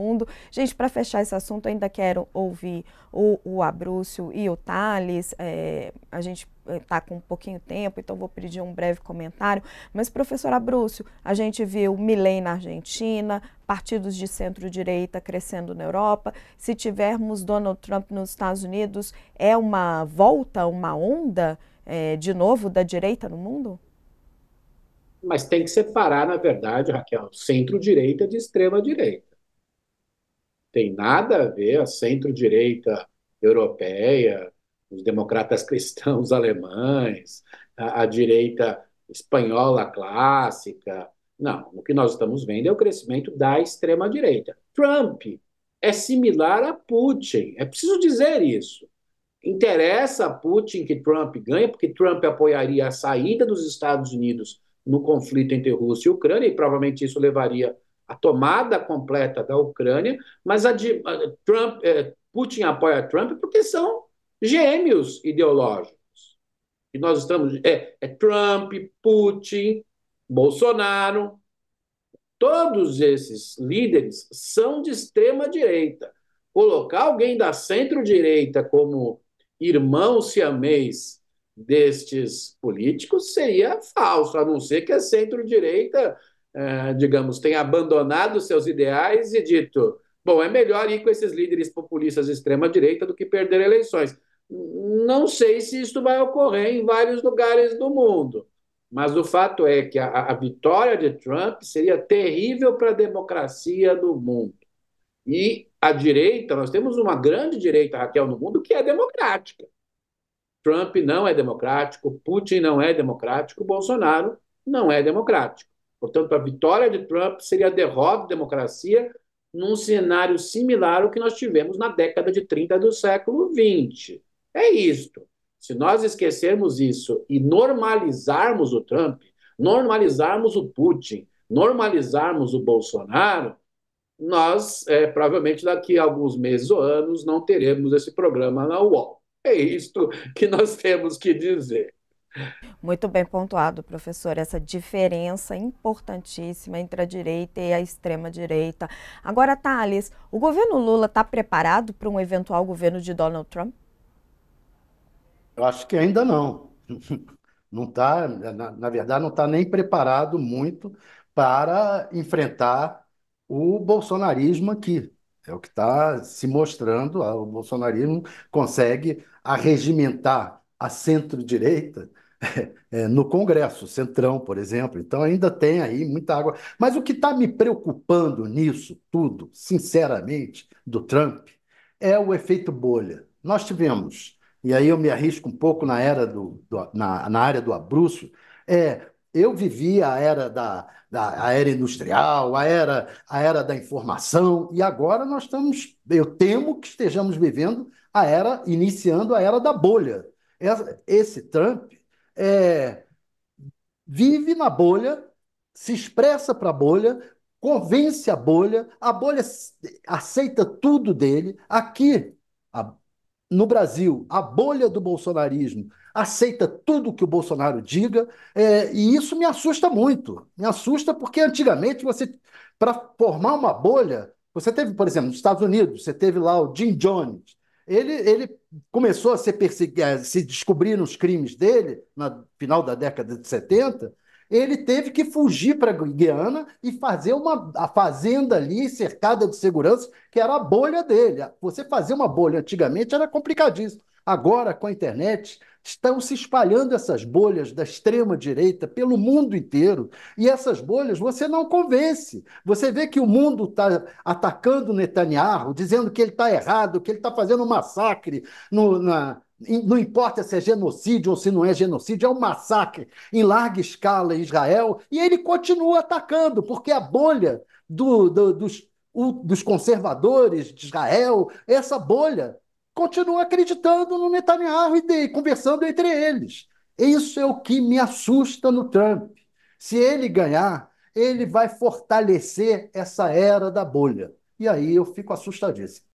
mundo. Gente, para fechar esse assunto, ainda quero ouvir o, o Abrúcio e o Thales. É, a gente está é, com um pouquinho tempo, então vou pedir um breve comentário. Mas, professor Abrúcio, a gente viu Milei na Argentina, partidos de centro-direita crescendo na Europa. Se tivermos Donald Trump nos Estados Unidos, é uma volta, uma onda é, de novo da direita no mundo? Mas tem que separar, na verdade, Raquel, centro-direita de extrema-direita tem nada a ver a centro-direita europeia, os democratas cristãos alemães, a, a direita espanhola clássica. Não, o que nós estamos vendo é o crescimento da extrema-direita. Trump é similar a Putin, é preciso dizer isso. Interessa a Putin que Trump ganhe, porque Trump apoiaria a saída dos Estados Unidos no conflito entre Rússia e Ucrânia, e provavelmente isso levaria a tomada completa da Ucrânia, mas a de, a Trump, eh, Putin apoia Trump porque são gêmeos ideológicos. E nós estamos. É, é Trump, Putin, Bolsonaro. Todos esses líderes são de extrema direita. Colocar alguém da centro-direita como irmão siamês destes políticos seria falso, a não ser que a centro-direita é, digamos, tenha abandonado seus ideais e dito: bom, é melhor ir com esses líderes populistas de extrema-direita do que perder eleições. Não sei se isso vai ocorrer em vários lugares do mundo, mas o fato é que a, a vitória de Trump seria terrível para a democracia do mundo. E a direita, nós temos uma grande direita, Raquel, no mundo que é democrática. Trump não é democrático, Putin não é democrático, Bolsonaro não é democrático. Portanto, a vitória de Trump seria a derrota da democracia num cenário similar ao que nós tivemos na década de 30 do século 20. É isto. Se nós esquecermos isso e normalizarmos o Trump, normalizarmos o Putin, normalizarmos o Bolsonaro, nós é, provavelmente daqui a alguns meses ou anos não teremos esse programa na UOL. É isto que nós temos que dizer. Muito bem pontuado, professor, essa diferença importantíssima entre a direita e a extrema-direita. Agora, Thales, o governo Lula está preparado para um eventual governo de Donald Trump? Eu acho que ainda não. Não está, na, na verdade, não está nem preparado muito para enfrentar o bolsonarismo aqui. É o que está se mostrando. Ah, o bolsonarismo consegue arregimentar a centro-direita é, é, no Congresso, Centrão, por exemplo. Então ainda tem aí muita água. Mas o que está me preocupando nisso tudo, sinceramente, do Trump, é o efeito bolha. Nós tivemos, e aí eu me arrisco um pouco na era do, do na, na área do Abruzzo, é eu vivi a era da, da a era industrial, a era, a era da informação, e agora nós estamos, eu temo que estejamos vivendo a era, iniciando a era da bolha. Esse Trump é, vive na bolha, se expressa para a bolha, convence a bolha, a bolha aceita tudo dele. Aqui, a, no Brasil, a bolha do bolsonarismo aceita tudo que o Bolsonaro diga, é, e isso me assusta muito. Me assusta porque antigamente você, para formar uma bolha, você teve, por exemplo, nos Estados Unidos, você teve lá o Jim Jones. Ele, ele começou a ser a eh, se descobrir nos crimes dele, no final da década de 70, ele teve que fugir para Guiana e fazer uma a fazenda ali cercada de segurança, que era a bolha dele. Você fazer uma bolha antigamente era complicadíssimo. Agora, com a internet, Estão se espalhando essas bolhas da extrema-direita pelo mundo inteiro. E essas bolhas você não convence. Você vê que o mundo está atacando Netanyahu, dizendo que ele está errado, que ele está fazendo um massacre no, na, não importa se é genocídio ou se não é genocídio, é um massacre em larga escala em Israel, e ele continua atacando, porque a bolha do, do, dos, o, dos conservadores de Israel, essa bolha continua acreditando no Netanyahu e conversando entre eles. Isso é o que me assusta no Trump. Se ele ganhar, ele vai fortalecer essa era da bolha. E aí eu fico assustadíssimo.